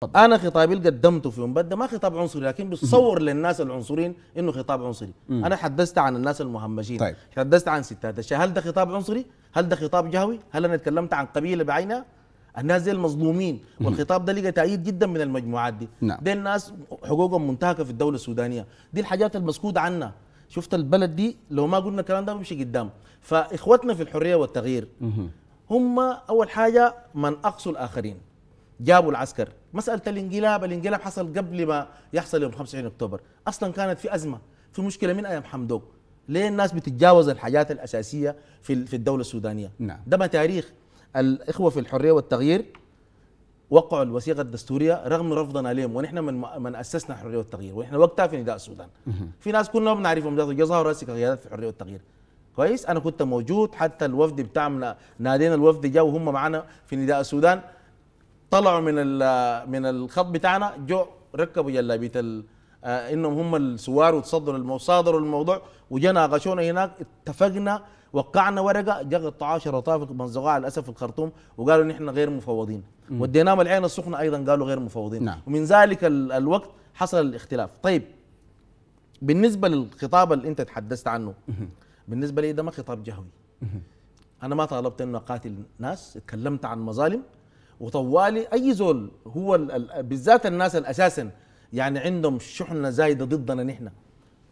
طبعا. انا خطابي اللي قدمته في مبدا ما خطاب عنصري لكن بتصور للناس العنصريين انه خطاب عنصري انا حدثت عن الناس المهمشين طيب. حدثت عن ستات الشيء هل ده خطاب عنصري هل ده خطاب جهوي هل انا تكلمت عن قبيله بعينها الناس دي المظلومين والخطاب ده لقى تأييد جدا من المجموعات دي نعم. دي الناس حقوقهم منتهكه في الدوله السودانيه دي الحاجات المسكوت عنها شفت البلد دي لو ما قلنا الكلام ده بيمشي قدام فاخوتنا في الحريه والتغيير هم اول حاجه من اقصوا الاخرين جابوا العسكر مساله الانقلاب الانقلاب حصل قبل ما يحصل يوم 25 اكتوبر اصلا كانت في ازمه في مشكله من ايام حمدوك ليه الناس بتتجاوز الحاجات الاساسيه في في الدوله السودانيه نعم. ده تاريخ الاخوه في الحريه والتغيير وقعوا الوثيقه الدستوريه رغم رفضنا لهم ونحن من من اسسنا الحريه والتغيير ونحن وقتها في نداء السودان في ناس كنا بنعرفهم ذات الجزهر رئيس قيادات في الحريه والتغيير كويس انا كنت موجود حتى الوفد بتاعنا نادينا الوفد جاء وهم معنا في نداء السودان طلعوا من من الخط بتاعنا جو ركبوا جلابيه آه، انهم هم السوار وتصدروا المصادر الموضوع وجينا ناقشونا هناك اتفقنا وقعنا ورقه جاء قطاع 10 طرف على الاسف في الخرطوم وقالوا نحن غير مفوضين وديناهم العين السخنه ايضا قالوا غير مفوضين نعم. ومن ذلك الوقت حصل الاختلاف طيب بالنسبه للخطاب اللي انت تحدثت عنه بالنسبه لي ده ما خطاب جهوي انا ما طالبت انه اقاتل ناس اتكلمت عن مظالم وطوالي اي زول هو بالذات الناس اساسا يعني عندهم شحنه زايده ضدنا نحن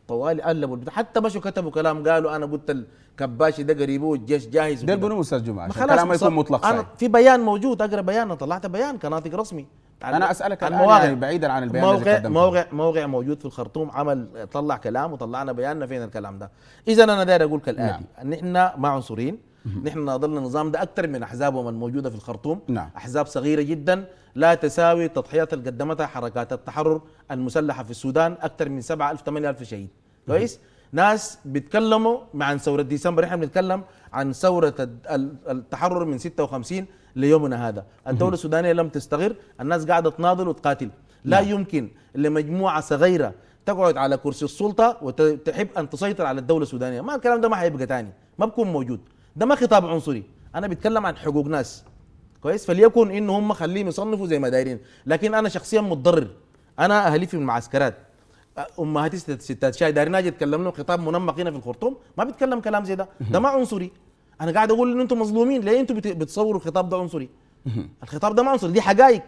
طوالي قلبوا حتى مشوا كتبوا كلام قالوا انا قلت الكباشي ده قريبه والجيش جاهز ده بنو استاذ جمعه عشان الكلام ما يكون مطلق صحيح. انا في بيان موجود اقرا بيان طلعت بيان كناطق رسمي انا اسالك عن يعني مواقع يعني بعيدا عن البيان موقع الذي موقع موقع موجود في الخرطوم عمل طلع كلام وطلعنا بياننا فين الكلام ده اذا انا داير اقول كالاتي نعم. ان احنا ما عنصريين نحن ناضلنا النظام ده اكثر من احزابهم الموجوده في الخرطوم نعم. احزاب صغيره جدا لا تساوي التضحيات اللي قدمتها حركات التحرر المسلحه في السودان اكثر من 7000 8000 شهيد كويس ناس بيتكلموا عن ثوره ديسمبر احنا بنتكلم عن ثوره التحرر من 56 ليومنا هذا الدوله السودانيه لم تستغر الناس قاعده تناضل وتقاتل لا نعم. يمكن لمجموعه صغيره تقعد على كرسي السلطه وتحب ان تسيطر على الدوله السودانيه ما الكلام ده ما هيبقى تاني ما بكون موجود ده ما خطاب عنصري انا بتكلم عن حقوق ناس كويس فليكن ان هم خليهم يصنفوا زي ما دايرين لكن انا شخصيا متضرر انا اهلي في المعسكرات امهاتي ستات شاي دايرين اجي اتكلم لهم خطاب منمق هنا في الخرطوم ما بيتكلم كلام زي ده ده ما عنصري انا قاعد اقول ان انتم مظلومين ليه انتم بتصوروا الخطاب ده عنصري الخطاب ده ما عنصري دي حقائق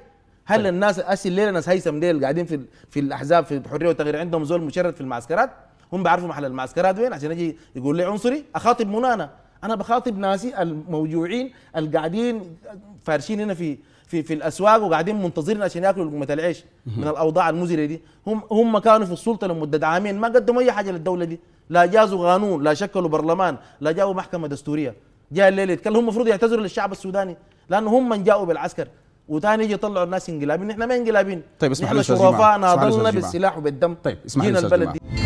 هل طيب. الناس اسي الليله ناس هيثم ديل قاعدين في في الاحزاب في الحريه والتغيير عندهم زول مشرد في المعسكرات هم بيعرفوا محل المعسكرات وين عشان يجي يقول لي عنصري اخاطب منانا انا بخاطب ناسي الموجوعين القاعدين فارشين هنا في في في الاسواق وقاعدين منتظرين عشان ياكلوا لقمه العيش من الاوضاع المزريه دي هم هم كانوا في السلطه لمده عامين ما قدموا اي حاجه للدوله دي لا جازوا قانون لا شكلوا برلمان لا جاوا محكمه دستوريه جاء الليله يتكلم هم المفروض يعتذروا للشعب السوداني لانه هم من جاؤوا بالعسكر وثاني يجي يطلعوا الناس انقلابين احنا ما انقلابين طيب اسمح لي شرفاء ناضلنا بالسلاح وبالدم طيب اسمح لي البلد دي